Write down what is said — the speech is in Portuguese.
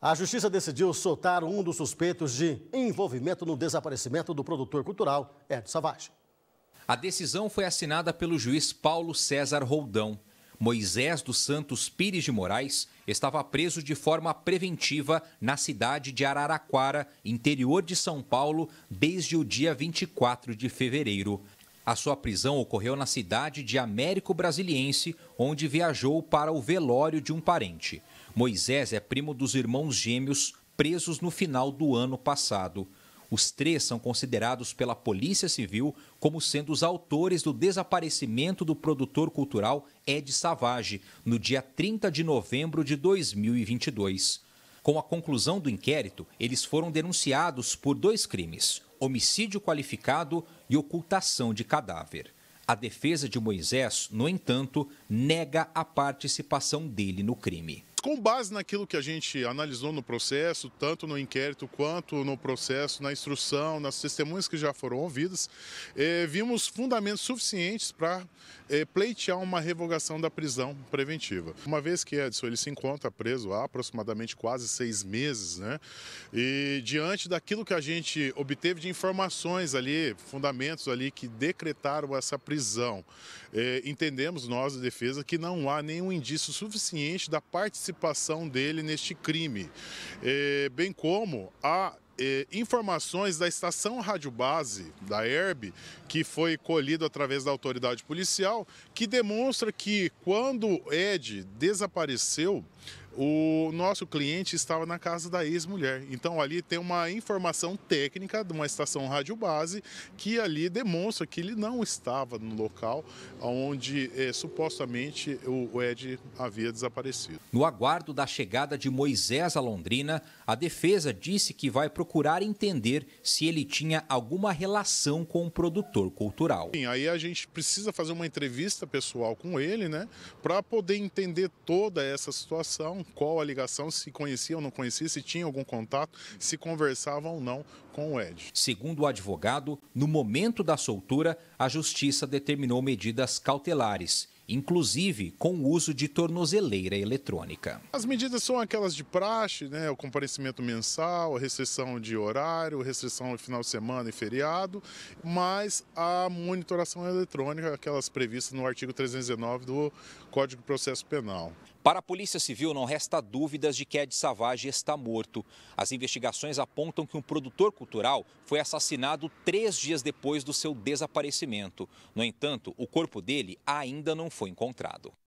A justiça decidiu soltar um dos suspeitos de envolvimento no desaparecimento do produtor cultural Edson Savage. A decisão foi assinada pelo juiz Paulo César Roldão. Moisés dos Santos Pires de Moraes estava preso de forma preventiva na cidade de Araraquara, interior de São Paulo, desde o dia 24 de fevereiro. A sua prisão ocorreu na cidade de Américo Brasiliense, onde viajou para o velório de um parente. Moisés é primo dos irmãos gêmeos presos no final do ano passado. Os três são considerados pela Polícia Civil como sendo os autores do desaparecimento do produtor cultural Ed Savage no dia 30 de novembro de 2022. Com a conclusão do inquérito, eles foram denunciados por dois crimes: homicídio qualificado e ocultação de cadáver. A defesa de Moisés, no entanto, nega a participação dele no crime. Com base naquilo que a gente analisou no processo, tanto no inquérito quanto no processo, na instrução, nas testemunhas que já foram ouvidas, eh, vimos fundamentos suficientes para eh, pleitear uma revogação da prisão preventiva. Uma vez que Edson ele se encontra preso há aproximadamente quase seis meses, né? E diante daquilo que a gente obteve de informações ali, fundamentos ali que decretaram essa prisão, eh, entendemos nós, a defesa, que não há nenhum indício suficiente da parte participação dele neste crime, é, bem como a é, informações da estação rádio base da ERB, que foi colhido através da autoridade policial, que demonstra que quando Ed desapareceu, o nosso cliente estava na casa da ex-mulher. Então ali tem uma informação técnica de uma estação rádio base que ali demonstra que ele não estava no local onde é, supostamente o Ed havia desaparecido. No aguardo da chegada de Moisés a Londrina, a defesa disse que vai procurar entender se ele tinha alguma relação com o produtor cultural. Sim, aí a gente precisa fazer uma entrevista pessoal com ele, né, para poder entender toda essa situação qual a ligação, se conhecia ou não conhecia, se tinha algum contato, se conversava ou não com o Ed. Segundo o advogado, no momento da soltura, a justiça determinou medidas cautelares inclusive com o uso de tornozeleira eletrônica. As medidas são aquelas de praxe, né? o comparecimento mensal, a restrição de horário, restrição de final de semana e feriado, mas a monitoração eletrônica, aquelas previstas no artigo 319 do Código de Processo Penal. Para a Polícia Civil, não resta dúvidas de que Ed Savage está morto. As investigações apontam que um produtor cultural foi assassinado três dias depois do seu desaparecimento. No entanto, o corpo dele ainda não foi encontrado.